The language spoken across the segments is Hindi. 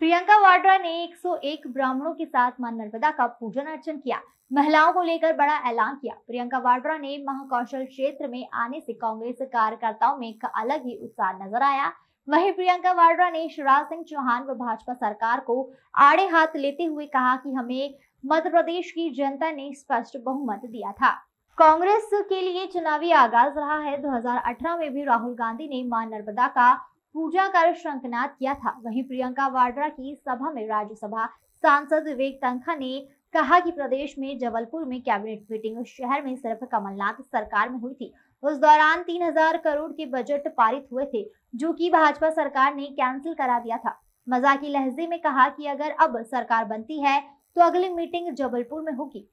प्रियंका वाड्रा ने 101 ब्राह्मणों के साथ मां नर्मदा का पूजन अर्चन किया महिलाओं को लेकर बड़ा ऐलान किया प्रियंका वाड्रा ने महाकौशल क्षेत्र में आने से कांग्रेस कार्यकर्ताओं में एक अलग ही उत्साह नजर आया वहीं प्रियंका वाड्रा ने शिवराज सिंह चौहान व भाजपा सरकार को आड़े हाथ लेते हुए कहा कि हमें मध्य प्रदेश की जनता ने स्पष्ट बहुमत दिया था कांग्रेस के लिए चुनावी आगाज रहा है 2018 में भी राहुल गांधी ने मां नर्मदा का पूजा कर श्रृंखला किया था वहीं प्रियंका वाड्रा की सभा में राज्यसभा सांसद विवेक तंखा ने कहा कि प्रदेश में जबलपुर में कैबिनेट मीटिंग शहर में सिर्फ कमलनाथ सरकार में हुई थी उस दौरान तीन हजार करोड़ के बजट पारित हुए थे जो कि भाजपा सरकार ने कैंसिल करा दिया था मजाकी लहजे में कहा कि अगर अब सरकार बनती है तो अगली मीटिंग जबलपुर में होगी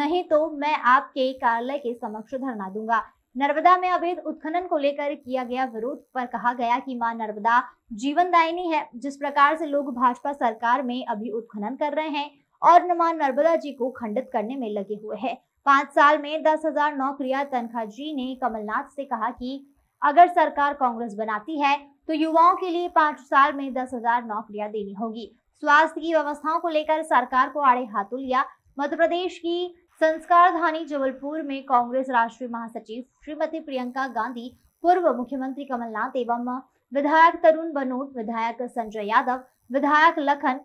नहीं तो मैं आपके कार्यालय के समक्ष धरना दूंगा नर्मदा में अवैध उत्खनन को लेकर किया गया विरोध पर कहा गया कि मां नर्मदा जीवनदायिनी है जिस प्रकार से लोग भाजपा सरकार में अभी उत्खनन कर रहे हैं और मां नर्मदा जी को खंडित करने में लगे हुए हैं पांच साल में दस हजार नौकरिया तनखा जी ने कमलनाथ से कहा कि अगर सरकार कांग्रेस बनाती है तो युवाओं के लिए पांच साल में दस हजार नौकरियां देनी होगी स्वास्थ्य की व्यवस्थाओं को लेकर सरकार को आड़े हाथों लिया मध्य प्रदेश की संस्कार धानी जबलपुर में कांग्रेस राष्ट्रीय महासचिव श्रीमती प्रियंका गांधी पूर्व मुख्यमंत्री कमलनाथ एवं विधायक तरुण बनोट विधायक संजय यादव विधायक लखन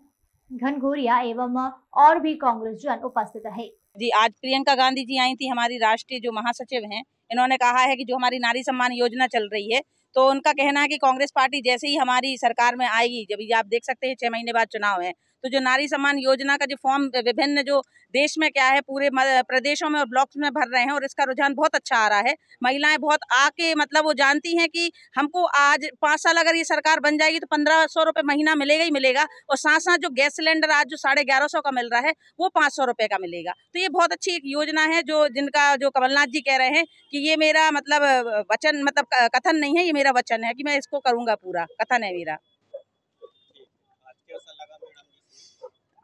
घनघोरिया एवं और भी कांग्रेस जन उपस्थित रहे जी आज प्रियंका गांधी जी आई थी हमारी राष्ट्रीय जो महासचिव हैं इन्होंने कहा है कि जो हमारी नारी सम्मान योजना चल रही है तो उनका कहना है कि कांग्रेस पार्टी जैसे ही हमारी सरकार में आएगी जब आप देख सकते हैं छह महीने बाद चुनाव है तो जो नारी सम्मान योजना का जो फॉर्म विभिन्न जो देश में क्या है पूरे प्रदेशों में और ब्लॉक्स में भर रहे हैं और इसका रुझान बहुत अच्छा आ रहा है महिलाएं बहुत आके मतलब वो जानती हैं कि हमको आज पाँच साल अगर ये सरकार बन जाएगी तो पंद्रह सौ रुपये महीना मिलेगा ही मिलेगा और साथ साथ जो गैस सिलेंडर आज जो साढ़े ग्यारह सौ का मिल रहा है वो पाँच सौ रुपये का मिलेगा तो ये बहुत अच्छी एक योजना है जो जिनका जो कमलनाथ जी कह रहे हैं कि ये मेरा मतलब वचन मतलब कथन नहीं है ये मेरा वचन है कि मैं इसको करूँगा पूरा कथन है मेरा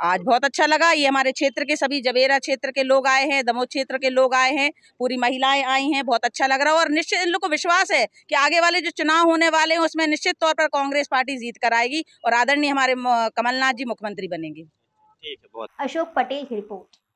आज बहुत अच्छा लगा ये हमारे क्षेत्र के सभी जबेरा क्षेत्र के लोग आए हैं दमोह क्षेत्र के लोग आए हैं पूरी महिलाएं आई हैं बहुत अच्छा लग रहा है और निश्चित इन लोग को विश्वास है कि आगे वाले जो चुनाव होने वाले हैं उसमें निश्चित तौर पर कांग्रेस पार्टी जीत कर आएगी और आदरणीय हमारे कमलनाथ जी मुख्यमंत्री बनेंगे अशोक पटेल की रिपोर्ट